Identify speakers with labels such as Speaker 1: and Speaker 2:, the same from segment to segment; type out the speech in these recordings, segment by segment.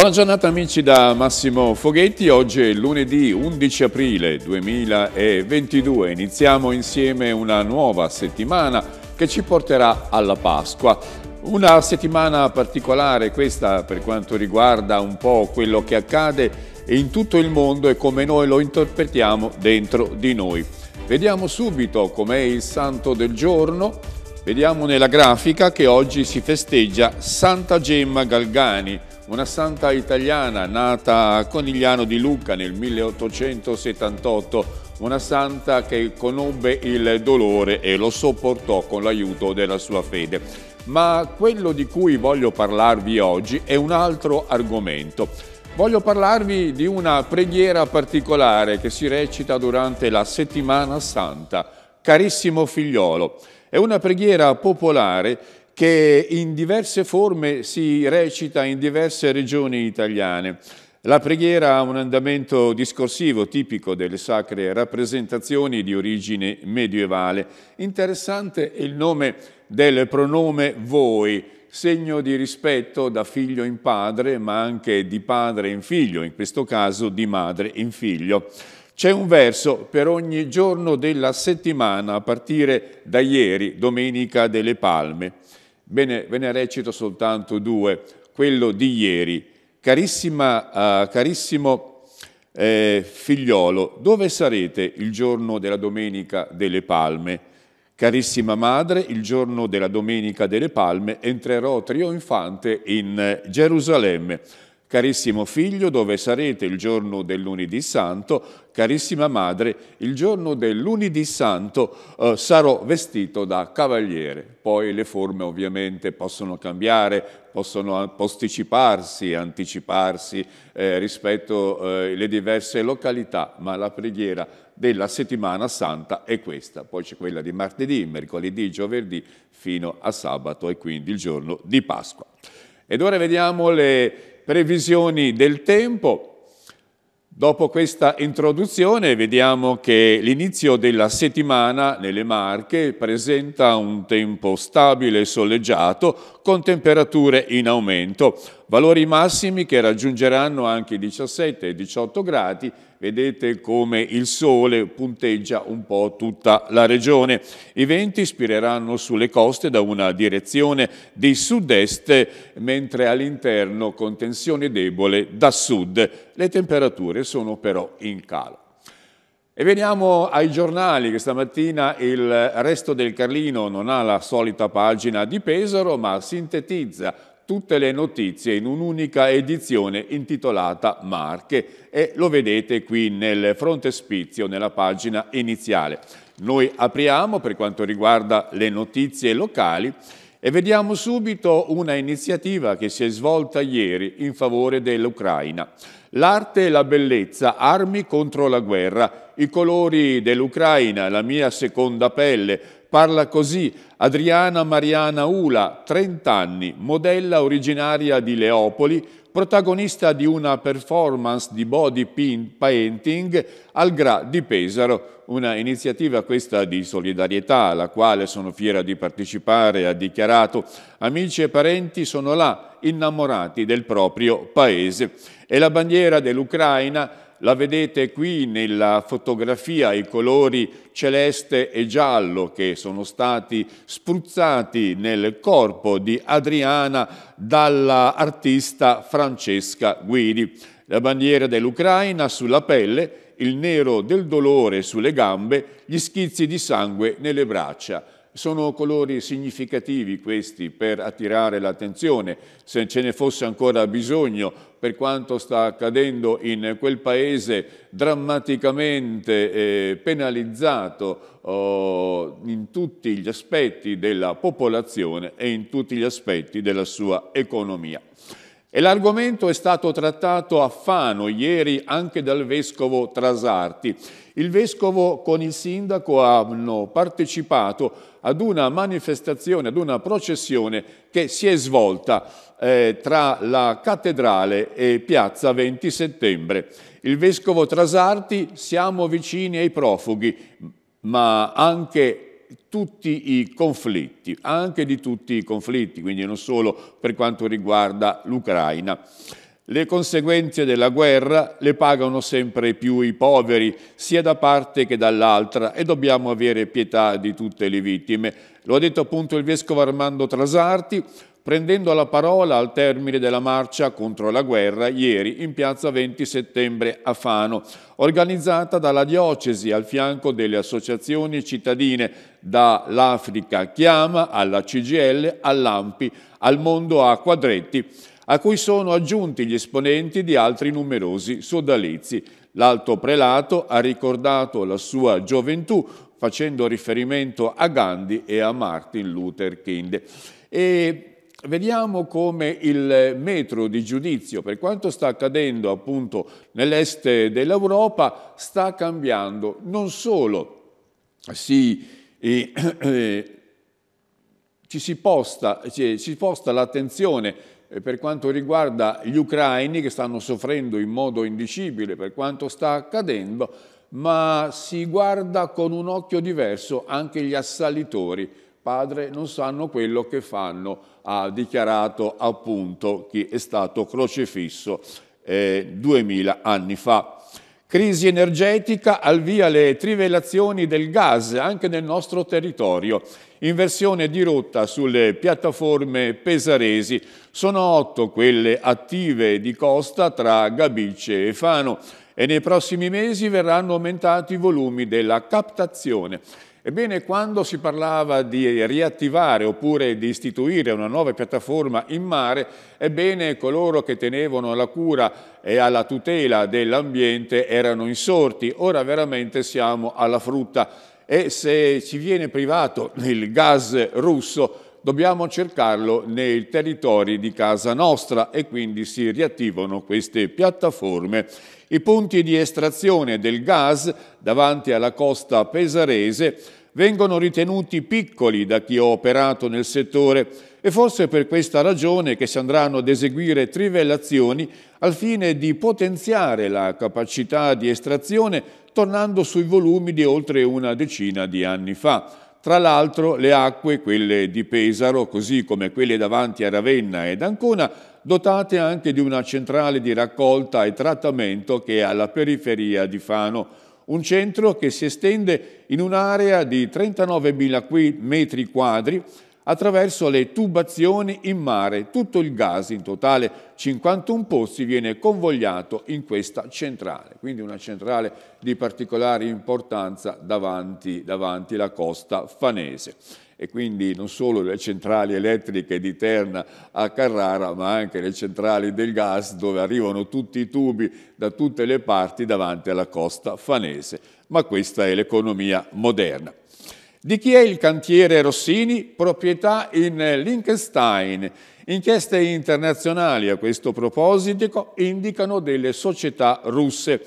Speaker 1: Buona giornata amici da Massimo Foghetti, oggi è lunedì 11 aprile 2022, iniziamo insieme una nuova settimana che ci porterà alla Pasqua. Una settimana particolare questa per quanto riguarda un po' quello che accade in tutto il mondo e come noi lo interpretiamo dentro di noi. Vediamo subito com'è il santo del giorno, vediamo nella grafica che oggi si festeggia Santa Gemma Galgani, una santa italiana nata a Conigliano di Lucca nel 1878, una santa che conobbe il dolore e lo sopportò con l'aiuto della sua fede. Ma quello di cui voglio parlarvi oggi è un altro argomento. Voglio parlarvi di una preghiera particolare che si recita durante la settimana santa, Carissimo figliolo. È una preghiera popolare che in diverse forme si recita in diverse regioni italiane. La preghiera ha un andamento discorsivo tipico delle sacre rappresentazioni di origine medievale. Interessante è il nome del pronome voi, segno di rispetto da figlio in padre, ma anche di padre in figlio, in questo caso di madre in figlio. C'è un verso per ogni giorno della settimana a partire da ieri, domenica delle palme. Bene, ve ne recito soltanto due, quello di ieri. Carissima, uh, carissimo eh, figliolo, dove sarete il giorno della domenica delle palme? Carissima madre, il giorno della domenica delle palme entrerò trionfante in eh, Gerusalemme. Carissimo figlio, dove sarete il giorno del lunedì santo? Carissima madre, il giorno del lunedì santo eh, sarò vestito da cavaliere. Poi le forme ovviamente possono cambiare, possono posticiparsi, anticiparsi eh, rispetto alle eh, diverse località, ma la preghiera della settimana santa è questa. Poi c'è quella di martedì, mercoledì, giovedì fino a sabato e quindi il giorno di Pasqua. Ed ora vediamo le previsioni del tempo. Dopo questa introduzione vediamo che l'inizio della settimana nelle Marche presenta un tempo stabile e soleggiato con temperature in aumento valori massimi che raggiungeranno anche i 17 e 18 gradi, vedete come il sole punteggia un po' tutta la regione. I venti spireranno sulle coste da una direzione di sud-est, mentre all'interno con tensione debole da sud. Le temperature sono però in calo. E veniamo ai giornali, che stamattina il resto del Carlino non ha la solita pagina di Pesaro, ma sintetizza tutte le notizie in un'unica edizione intitolata Marche e lo vedete qui nel frontespizio nella pagina iniziale. Noi apriamo per quanto riguarda le notizie locali e vediamo subito una iniziativa che si è svolta ieri in favore dell'Ucraina. L'arte e la bellezza, armi contro la guerra, i colori dell'Ucraina, la mia seconda pelle, Parla così Adriana Mariana Ula, 30 anni, modella originaria di Leopoli, protagonista di una performance di body painting al Gra di Pesaro, una iniziativa questa di solidarietà alla quale sono fiera di partecipare, ha dichiarato amici e parenti sono là, innamorati del proprio paese. E la bandiera dell'Ucraina la vedete qui nella fotografia, i colori celeste e giallo che sono stati spruzzati nel corpo di Adriana dall'artista Francesca Guidi. La bandiera dell'Ucraina sulla pelle, il nero del dolore sulle gambe, gli schizzi di sangue nelle braccia. Sono colori significativi questi per attirare l'attenzione, se ce ne fosse ancora bisogno, per quanto sta accadendo in quel paese drammaticamente eh, penalizzato oh, in tutti gli aspetti della popolazione e in tutti gli aspetti della sua economia. E l'argomento è stato trattato a Fano ieri anche dal vescovo Trasarti. Il vescovo con il sindaco hanno partecipato ad una manifestazione, ad una processione che si è svolta eh, tra la cattedrale e piazza 20 settembre. Il vescovo Trasarti, siamo vicini ai profughi, ma anche tutti i conflitti, anche di tutti i conflitti, quindi non solo per quanto riguarda l'Ucraina. Le conseguenze della guerra le pagano sempre più i poveri, sia da parte che dall'altra, e dobbiamo avere pietà di tutte le vittime. Lo ha detto appunto il vescovo Armando Trasarti, prendendo la parola al termine della marcia contro la guerra ieri in piazza 20 settembre a Fano, organizzata dalla diocesi al fianco delle associazioni cittadine dall'Africa Chiama alla CGL, all'Ampi, al Mondo a Quadretti, a cui sono aggiunti gli esponenti di altri numerosi sodalizi. L'alto prelato ha ricordato la sua gioventù facendo riferimento a Gandhi e a Martin Luther King. E Vediamo come il metro di giudizio per quanto sta accadendo appunto nell'est dell'Europa sta cambiando. Non solo si, eh, eh, ci si posta, cioè, posta l'attenzione eh, per quanto riguarda gli ucraini che stanno soffrendo in modo indicibile per quanto sta accadendo, ma si guarda con un occhio diverso anche gli assalitori Padre, non sanno quello che fanno, ha dichiarato appunto chi è stato crocifisso eh, duemila eh, anni fa. Crisi energetica, al via le trivellazioni del gas anche nel nostro territorio. Inversione di rotta sulle piattaforme pesaresi. Sono otto quelle attive di costa tra Gabice e Fano e nei prossimi mesi verranno aumentati i volumi della captazione. Ebbene, quando si parlava di riattivare oppure di istituire una nuova piattaforma in mare, ebbene coloro che tenevano alla cura e alla tutela dell'ambiente erano insorti. Ora veramente siamo alla frutta e se ci viene privato il gas russo dobbiamo cercarlo nei territori di casa nostra e quindi si riattivano queste piattaforme i punti di estrazione del gas davanti alla costa pesarese vengono ritenuti piccoli da chi ha operato nel settore e forse per questa ragione che si andranno ad eseguire trivellazioni al fine di potenziare la capacità di estrazione tornando sui volumi di oltre una decina di anni fa. Tra l'altro le acque, quelle di Pesaro, così come quelle davanti a Ravenna ed Ancona, dotate anche di una centrale di raccolta e trattamento che è alla periferia di Fano, un centro che si estende in un'area di 39.000 metri quadri attraverso le tubazioni in mare. Tutto il gas, in totale 51 pozzi, viene convogliato in questa centrale, quindi una centrale di particolare importanza davanti, davanti la costa fanese e quindi non solo le centrali elettriche di Terna a Carrara, ma anche le centrali del gas dove arrivano tutti i tubi da tutte le parti davanti alla costa fanese. Ma questa è l'economia moderna. Di chi è il cantiere Rossini? Proprietà in Liechtenstein. Inchieste internazionali a questo proposito indicano delle società russe.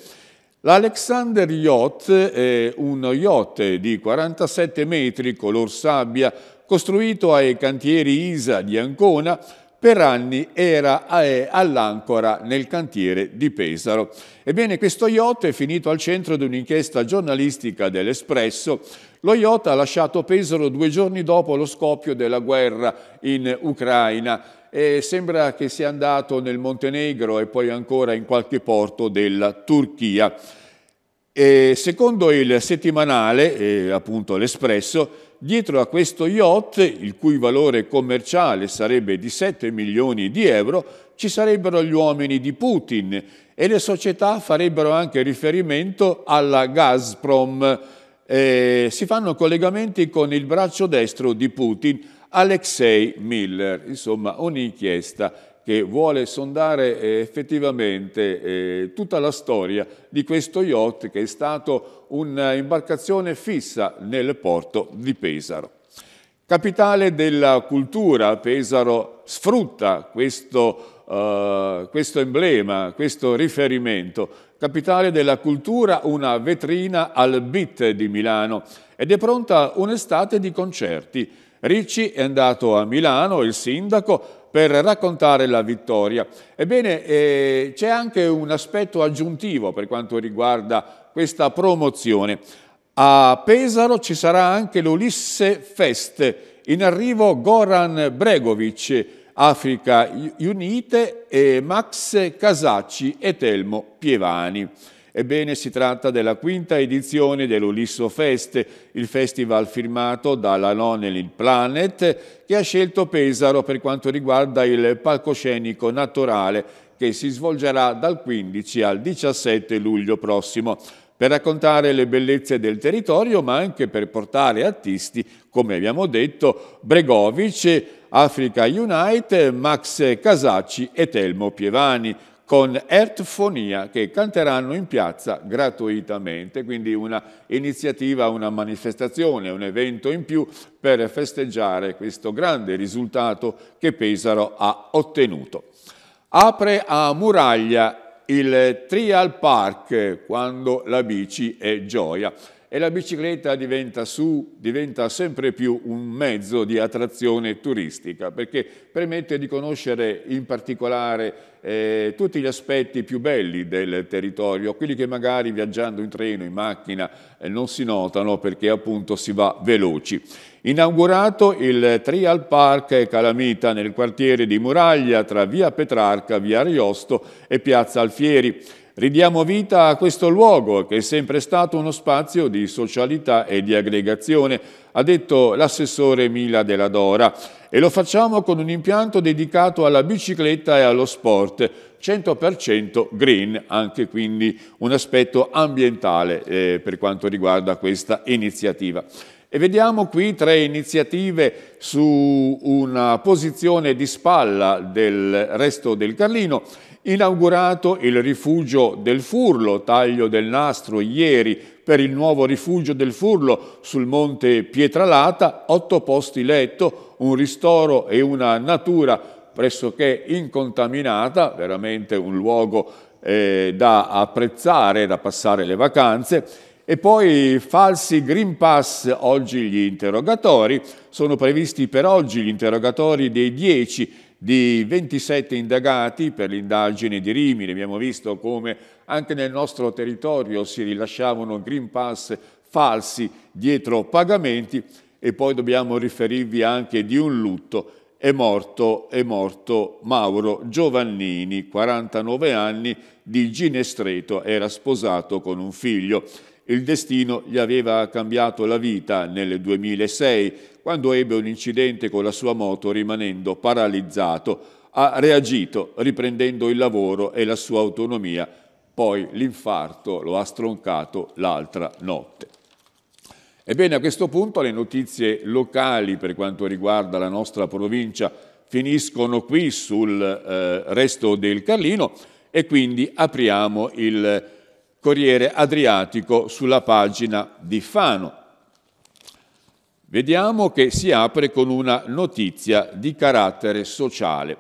Speaker 1: L'Alexander Yacht è un yacht di 47 metri color sabbia costruito ai cantieri ISA di Ancona, per anni era all'ancora nel cantiere di Pesaro. Ebbene, questo yacht è finito al centro di un'inchiesta giornalistica dell'Espresso. Lo yacht ha lasciato Pesaro due giorni dopo lo scoppio della guerra in Ucraina e sembra che sia andato nel Montenegro e poi ancora in qualche porto della Turchia. E secondo il settimanale, eh, appunto l'Espresso, dietro a questo yacht, il cui valore commerciale sarebbe di 7 milioni di euro, ci sarebbero gli uomini di Putin e le società farebbero anche riferimento alla Gazprom. Eh, si fanno collegamenti con il braccio destro di Putin, Alexei Miller, insomma un'inchiesta che vuole sondare eh, effettivamente eh, tutta la storia di questo yacht che è stato un'imbarcazione fissa nel porto di Pesaro. Capitale della cultura, Pesaro sfrutta questo, eh, questo emblema, questo riferimento. Capitale della cultura, una vetrina al BIT di Milano ed è pronta un'estate di concerti Ricci è andato a Milano, il sindaco, per raccontare la vittoria. Ebbene, eh, c'è anche un aspetto aggiuntivo per quanto riguarda questa promozione. A Pesaro ci sarà anche l'Ulisse Fest, in arrivo Goran Bregovic, Africa Unite e Max Casacci e Telmo Pievani. Ebbene, si tratta della quinta edizione dell'Ulisso Fest, il festival firmato dalla Lonely Planet, che ha scelto Pesaro per quanto riguarda il palcoscenico naturale, che si svolgerà dal 15 al 17 luglio prossimo per raccontare le bellezze del territorio, ma anche per portare artisti, come abbiamo detto, Bregovic, Africa Unite, Max Casacci e Telmo Pievani con Ertfonia che canteranno in piazza gratuitamente, quindi una iniziativa, una manifestazione, un evento in più per festeggiare questo grande risultato che Pesaro ha ottenuto. Apre a muraglia il Trial Park quando la bici è gioia e la bicicletta diventa, su, diventa sempre più un mezzo di attrazione turistica perché permette di conoscere in particolare eh, tutti gli aspetti più belli del territorio, quelli che magari viaggiando in treno, in macchina eh, non si notano perché appunto si va veloci. Inaugurato il Trial Park Calamita nel quartiere di Muraglia tra via Petrarca, via Ariosto e piazza Alfieri ridiamo vita a questo luogo che è sempre stato uno spazio di socialità e di aggregazione, ha detto l'assessore Mila della Dora, e lo facciamo con un impianto dedicato alla bicicletta e allo sport, 100% green, anche quindi un aspetto ambientale eh, per quanto riguarda questa iniziativa. E vediamo qui tre iniziative su una posizione di spalla del resto del Carlino inaugurato il rifugio del Furlo, taglio del nastro ieri per il nuovo rifugio del Furlo sul monte Pietralata, otto posti letto, un ristoro e una natura pressoché incontaminata, veramente un luogo eh, da apprezzare, da passare le vacanze e poi falsi Green Pass, oggi gli interrogatori, sono previsti per oggi gli interrogatori dei 10 di 27 indagati per l'indagine di Rimini. Abbiamo visto come anche nel nostro territorio si rilasciavano Green Pass falsi dietro pagamenti e poi dobbiamo riferirvi anche di un lutto. È morto, è morto Mauro Giovannini, 49 anni, di Ginestreto, era sposato con un figlio. Il destino gli aveva cambiato la vita nel 2006, quando ebbe un incidente con la sua moto rimanendo paralizzato. Ha reagito riprendendo il lavoro e la sua autonomia. Poi l'infarto lo ha stroncato l'altra notte. Ebbene, a questo punto le notizie locali per quanto riguarda la nostra provincia finiscono qui sul eh, resto del Carlino e quindi apriamo il Corriere Adriatico sulla pagina di Fano. Vediamo che si apre con una notizia di carattere sociale.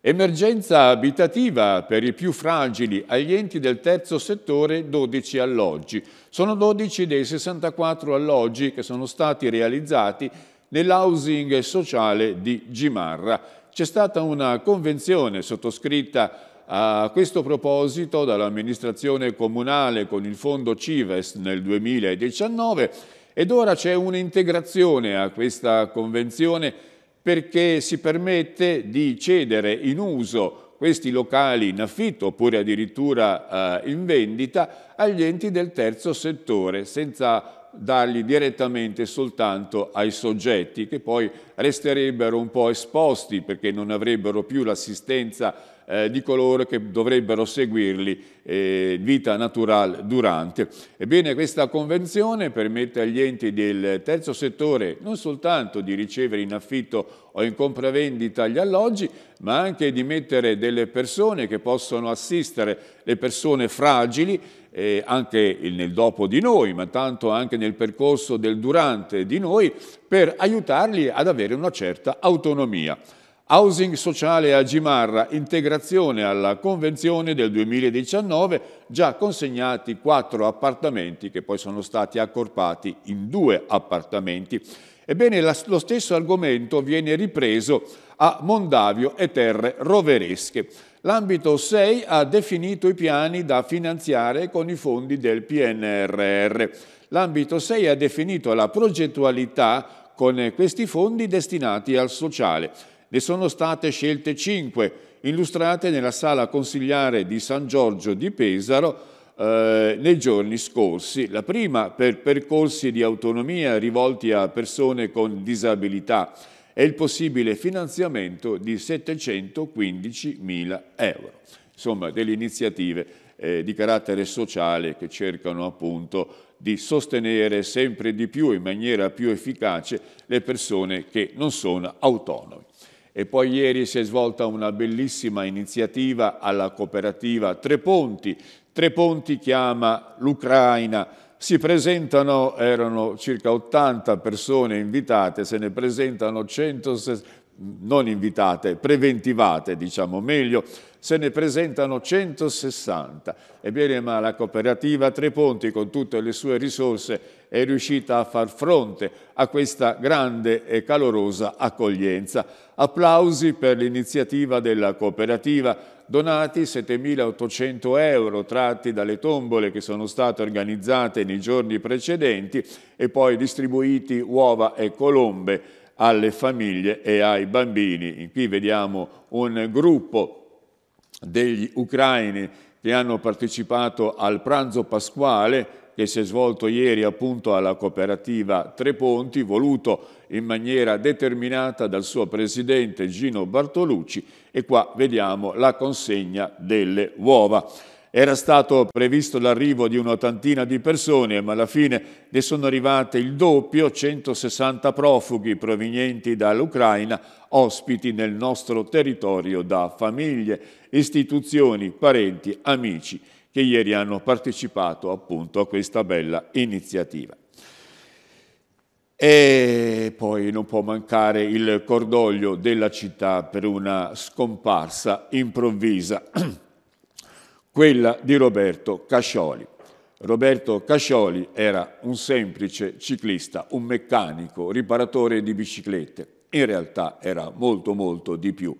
Speaker 1: Emergenza abitativa per i più fragili agli enti del terzo settore 12 alloggi. Sono 12 dei 64 alloggi che sono stati realizzati nell'housing sociale di Gimarra. C'è stata una convenzione sottoscritta a questo proposito, dall'amministrazione comunale con il fondo CIVES nel 2019 ed ora c'è un'integrazione a questa convenzione perché si permette di cedere in uso questi locali in affitto oppure addirittura eh, in vendita agli enti del terzo settore senza darli direttamente soltanto ai soggetti che poi resterebbero un po' esposti perché non avrebbero più l'assistenza eh, di coloro che dovrebbero seguirli eh, vita naturale durante. Ebbene, questa convenzione permette agli enti del terzo settore non soltanto di ricevere in affitto o in compravendita gli alloggi, ma anche di mettere delle persone che possono assistere le persone fragili eh, anche nel dopo di noi, ma tanto anche nel percorso del durante di noi, per aiutarli ad avere una certa autonomia. Housing sociale a Gimarra, integrazione alla convenzione del 2019, già consegnati quattro appartamenti che poi sono stati accorpati in due appartamenti. Ebbene, lo stesso argomento viene ripreso a Mondavio e Terre Roveresche l'ambito 6 ha definito i piani da finanziare con i fondi del PNRR. L'ambito 6 ha definito la progettualità con questi fondi destinati al sociale. Ne sono state scelte 5, illustrate nella sala consigliare di San Giorgio di Pesaro eh, nei giorni scorsi. La prima per percorsi di autonomia rivolti a persone con disabilità, e il possibile finanziamento di 715 mila euro. Insomma, delle iniziative eh, di carattere sociale che cercano appunto di sostenere sempre di più in maniera più efficace le persone che non sono autonome. E poi ieri si è svolta una bellissima iniziativa alla cooperativa Tre Ponti. Tre Ponti chiama l'Ucraina si presentano, erano circa 80 persone invitate, se ne presentano 160, non invitate, preventivate diciamo meglio, se ne presentano 160. Ebbene, ma la cooperativa Tre Ponti con tutte le sue risorse è riuscita a far fronte a questa grande e calorosa accoglienza. Applausi per l'iniziativa della cooperativa donati 7.800 euro tratti dalle tombole che sono state organizzate nei giorni precedenti e poi distribuiti uova e colombe alle famiglie e ai bambini. Qui vediamo un gruppo degli ucraini che hanno partecipato al pranzo pasquale che si è svolto ieri appunto alla cooperativa Tre Ponti, voluto in maniera determinata dal suo presidente Gino Bartolucci e qua vediamo la consegna delle uova. Era stato previsto l'arrivo di un'ottantina di persone, ma alla fine ne sono arrivate il doppio, 160 profughi provenienti dall'Ucraina, ospiti nel nostro territorio da famiglie, istituzioni, parenti, amici che ieri hanno partecipato appunto a questa bella iniziativa. E poi non può mancare il cordoglio della città per una scomparsa improvvisa, quella di Roberto Cascioli. Roberto Cascioli era un semplice ciclista, un meccanico, riparatore di biciclette. In realtà era molto molto di più.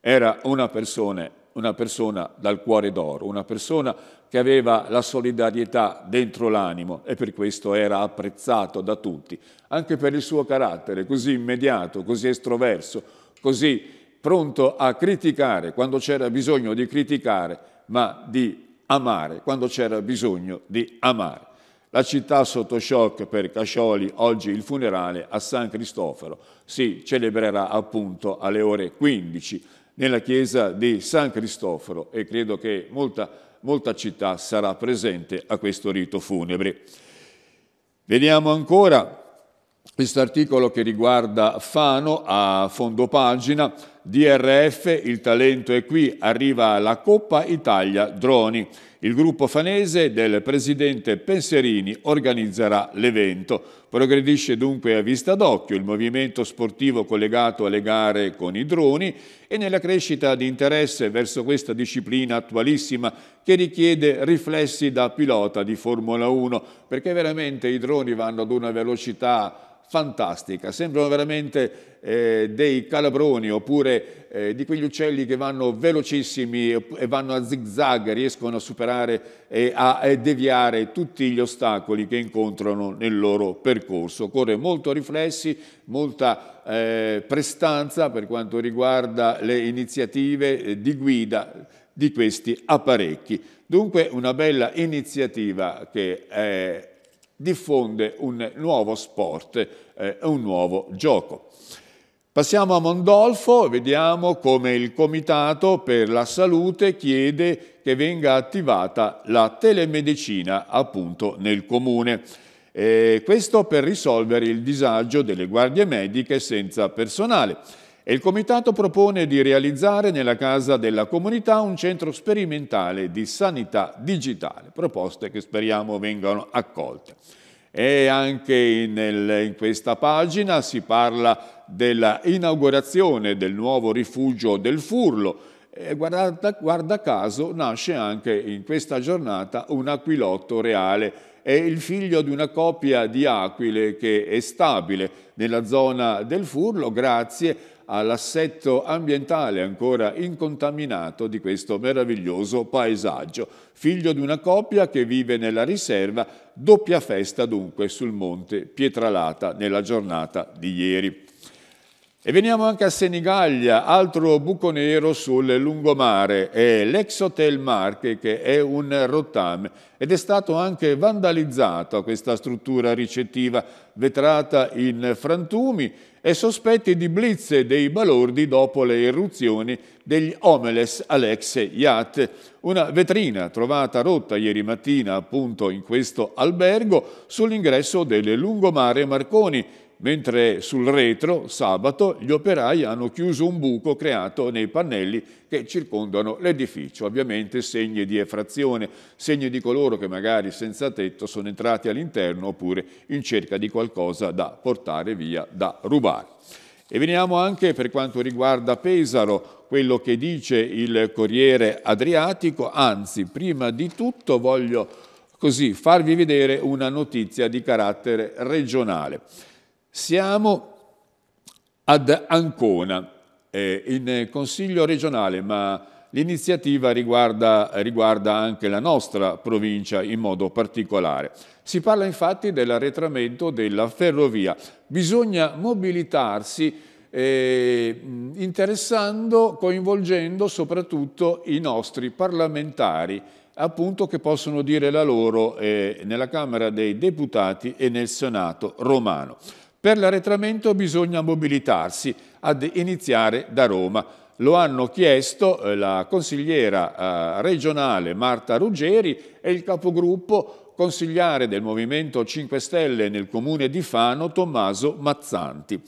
Speaker 1: Era una persona una persona dal cuore d'oro, una persona che aveva la solidarietà dentro l'animo e per questo era apprezzato da tutti, anche per il suo carattere così immediato, così estroverso, così pronto a criticare quando c'era bisogno di criticare, ma di amare quando c'era bisogno di amare. La città sotto shock per Cascioli, oggi il funerale a San Cristoforo si celebrerà appunto alle ore 15 nella chiesa di San Cristoforo e credo che molta, molta città sarà presente a questo rito funebre. Vediamo ancora questo articolo che riguarda Fano a fondo pagina, DRF, il talento è qui, arriva la Coppa Italia Droni. Il gruppo fanese del presidente Penserini organizzerà l'evento. Progredisce dunque a vista d'occhio il movimento sportivo collegato alle gare con i droni e nella crescita di interesse verso questa disciplina attualissima che richiede riflessi da pilota di Formula 1 perché veramente i droni vanno ad una velocità fantastica, sembrano veramente eh, dei calabroni oppure eh, di quegli uccelli che vanno velocissimi e vanno a zigzag, riescono a superare e a, a deviare tutti gli ostacoli che incontrano nel loro percorso. Occorre molto riflessi, molta eh, prestanza per quanto riguarda le iniziative eh, di guida di questi apparecchi. Dunque una bella iniziativa che eh, diffonde un nuovo sport, eh, un nuovo gioco. Passiamo a Mondolfo e vediamo come il Comitato per la Salute chiede che venga attivata la telemedicina appunto nel comune. E questo per risolvere il disagio delle guardie mediche senza personale. E il Comitato propone di realizzare nella Casa della Comunità un centro sperimentale di sanità digitale, proposte che speriamo vengano accolte. E anche nel, in questa pagina si parla della inaugurazione del nuovo rifugio del Furlo. E guarda, guarda caso nasce anche in questa giornata un aquilotto reale è il figlio di una coppia di aquile che è stabile nella zona del Furlo grazie all'assetto ambientale ancora incontaminato di questo meraviglioso paesaggio, figlio di una coppia che vive nella riserva, doppia festa dunque sul monte Pietralata nella giornata di ieri. E veniamo anche a Senigallia, altro buco nero sul lungomare, è l'ex Hotel Marche che è un rottame ed è stato anche vandalizzato questa struttura ricettiva vetrata in frantumi e sospetti di blitz dei balordi dopo le irruzioni degli Omeles Alex Yacht. Una vetrina trovata rotta ieri mattina appunto in questo albergo sull'ingresso del lungomare Marconi mentre sul retro, sabato, gli operai hanno chiuso un buco creato nei pannelli che circondano l'edificio, ovviamente segni di effrazione, segni di coloro che magari senza tetto sono entrati all'interno oppure in cerca di qualcosa da portare via, da rubare. E veniamo anche per quanto riguarda Pesaro, quello che dice il Corriere Adriatico, anzi prima di tutto voglio così farvi vedere una notizia di carattere regionale. Siamo ad Ancona, eh, in Consiglio regionale, ma l'iniziativa riguarda, riguarda, anche la nostra provincia in modo particolare. Si parla infatti dell'arretramento della ferrovia. Bisogna mobilitarsi eh, interessando, coinvolgendo soprattutto i nostri parlamentari appunto che possono dire la loro eh, nella Camera dei Deputati e nel Senato romano. Per l'arretramento bisogna mobilitarsi, ad iniziare da Roma. Lo hanno chiesto eh, la consigliera eh, regionale Marta Ruggeri e il capogruppo consigliare del Movimento 5 Stelle nel comune di Fano Tommaso Mazzanti.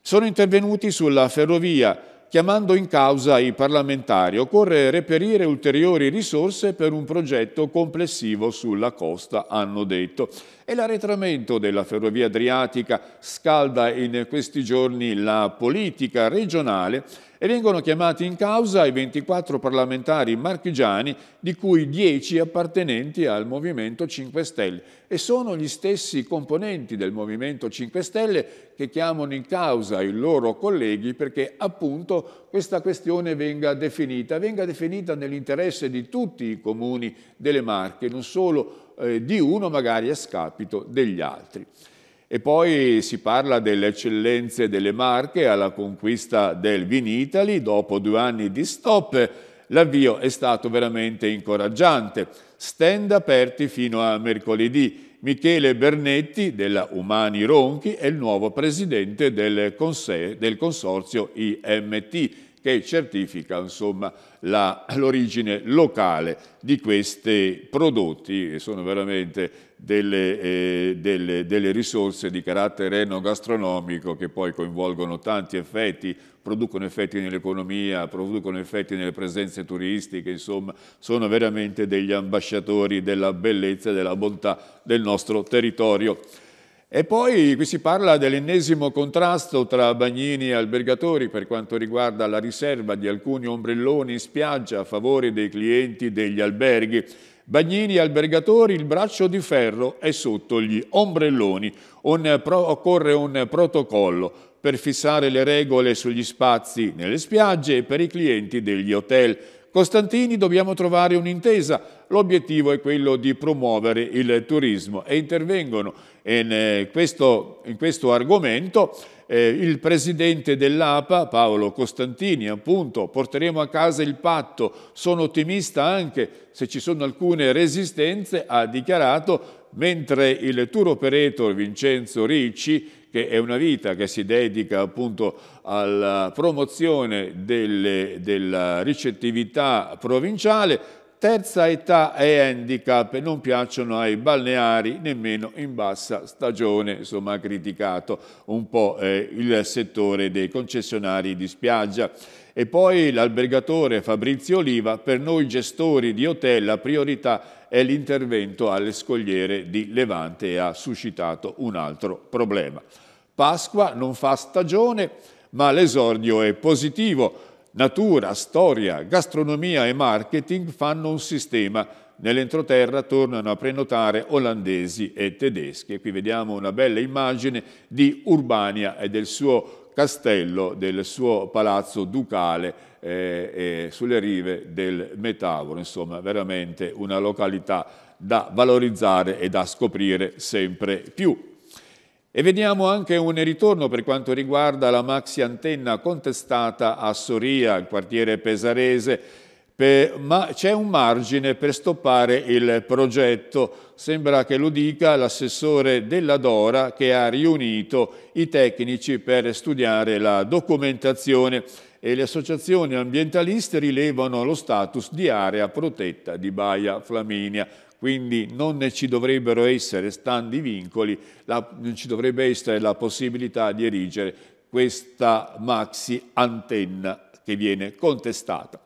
Speaker 1: Sono intervenuti sulla ferrovia chiamando in causa i parlamentari. Occorre reperire ulteriori risorse per un progetto complessivo sulla costa, hanno detto e l'arretramento della ferrovia adriatica scalda in questi giorni la politica regionale e vengono chiamati in causa i 24 parlamentari marchigiani, di cui 10 appartenenti al Movimento 5 Stelle. E sono gli stessi componenti del Movimento 5 Stelle che chiamano in causa i loro colleghi perché appunto questa questione venga definita, venga definita nell'interesse di tutti i comuni delle Marche, non solo eh, di uno magari a scapito degli altri. E poi si parla delle eccellenze delle Marche alla conquista del Vinitali, dopo due anni di stop l'avvio è stato veramente incoraggiante. Stand aperti fino a mercoledì. Michele Bernetti della Umani Ronchi è il nuovo presidente del, del consorzio IMT che certifica l'origine locale di questi prodotti che sono veramente delle, eh, delle, delle risorse di carattere enogastronomico che poi coinvolgono tanti effetti, producono effetti nell'economia, producono effetti nelle presenze turistiche, insomma sono veramente degli ambasciatori della bellezza e della bontà del nostro territorio. E poi qui si parla dell'ennesimo contrasto tra bagnini e albergatori per quanto riguarda la riserva di alcuni ombrelloni in spiaggia a favore dei clienti degli alberghi. Bagnini e albergatori, il braccio di ferro è sotto gli ombrelloni. Un pro, occorre un protocollo per fissare le regole sugli spazi nelle spiagge e per i clienti degli hotel. Costantini dobbiamo trovare un'intesa, l'obiettivo è quello di promuovere il turismo e intervengono in eh, questo, in questo argomento eh, il presidente dell'APA, Paolo Costantini, appunto, porteremo a casa il patto, sono ottimista anche se ci sono alcune resistenze, ha dichiarato, mentre il tour operator Vincenzo Ricci, che è una vita che si dedica appunto alla promozione delle, della ricettività provinciale, terza età e handicap non piacciono ai balneari nemmeno in bassa stagione, insomma ha criticato un po' eh, il settore dei concessionari di spiaggia. E poi l'albergatore Fabrizio Oliva, per noi gestori di hotel la priorità è l'intervento alle scogliere di Levante e ha suscitato un altro problema. Pasqua non fa stagione, ma l'esordio è positivo Natura, storia, gastronomia e marketing fanno un sistema. Nell'entroterra tornano a prenotare olandesi e tedeschi. E qui vediamo una bella immagine di Urbania e del suo castello, del suo palazzo ducale eh, eh, sulle rive del Metavoro. Insomma, veramente una località da valorizzare e da scoprire sempre più. E vediamo anche un ritorno per quanto riguarda la maxi antenna contestata a Soria, il quartiere pesarese, per, ma c'è un margine per stoppare il progetto. Sembra che lo dica l'assessore della Dora che ha riunito i tecnici per studiare la documentazione e le associazioni ambientaliste rilevano lo status di area protetta di Baia Flaminia quindi non ci dovrebbero essere, stando i vincoli, la, non ci dovrebbe essere la possibilità di erigere questa maxi antenna che viene contestata.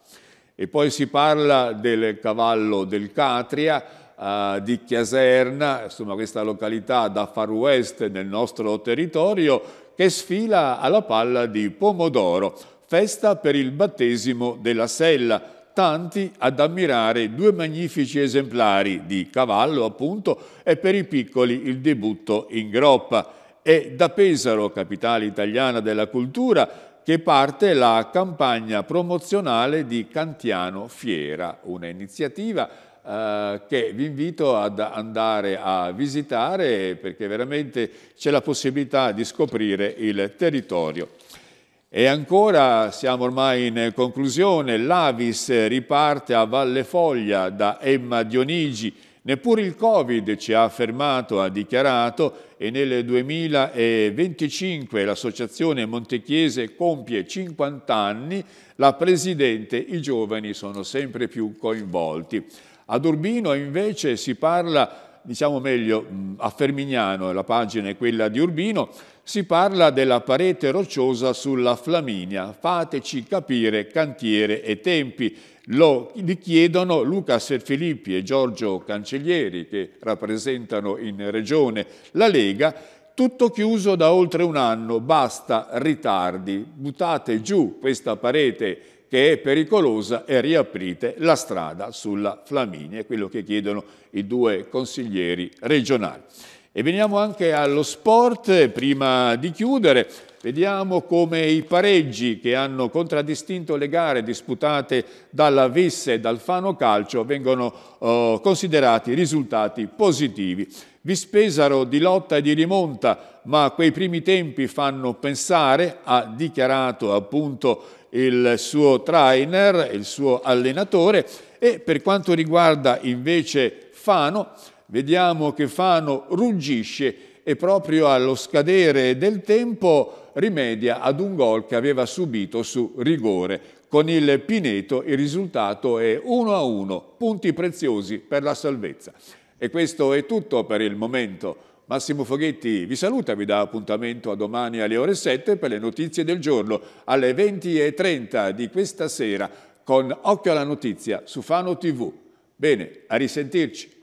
Speaker 1: E poi si parla del cavallo del Catria, eh, di Chiaserna, insomma questa località da far west nel nostro territorio, che sfila alla palla di Pomodoro, festa per il battesimo della Sella, stanti ad ammirare due magnifici esemplari di cavallo, appunto, e per i piccoli il debutto in groppa. È da Pesaro, capitale italiana della cultura, che parte la campagna promozionale di Cantiano Fiera, un'iniziativa eh, che vi invito ad andare a visitare perché veramente c'è la possibilità di scoprire il territorio e ancora, siamo ormai in conclusione, l'Avis riparte a Valle Foglia da Emma Dionigi. Neppure il Covid ci ha fermato, ha dichiarato, e nel 2025 l'associazione Montechiese compie 50 anni, la Presidente, i giovani sono sempre più coinvolti. Ad Urbino invece si parla, diciamo meglio, mm, a Fermignano, la pagina è quella di Urbino, si parla della parete rocciosa sulla Flaminia. Fateci capire cantiere e tempi. Lo richiedono Luca Serfilippi e Giorgio Cancellieri, che rappresentano in regione la Lega. Tutto chiuso da oltre un anno, basta ritardi. Buttate giù questa parete che è pericolosa e riaprite la strada sulla Flaminia. È quello che chiedono i due consiglieri regionali. E veniamo anche allo sport, prima di chiudere, vediamo come i pareggi che hanno contraddistinto le gare disputate dalla Visse e dal Fano Calcio vengono eh, considerati risultati positivi. Vi spesaro di lotta e di rimonta, ma quei primi tempi fanno pensare, ha dichiarato appunto il suo trainer, il suo allenatore, e per quanto riguarda invece Fano, Vediamo che Fano ruggisce e proprio allo scadere del tempo rimedia ad un gol che aveva subito su rigore. Con il Pineto il risultato è 1 a 1, punti preziosi per la salvezza. E questo è tutto per il momento. Massimo Foghetti vi saluta, vi dà appuntamento a domani alle ore 7 per le notizie del giorno, alle 20.30 di questa sera con Occhio alla Notizia su Fano TV. Bene, a risentirci.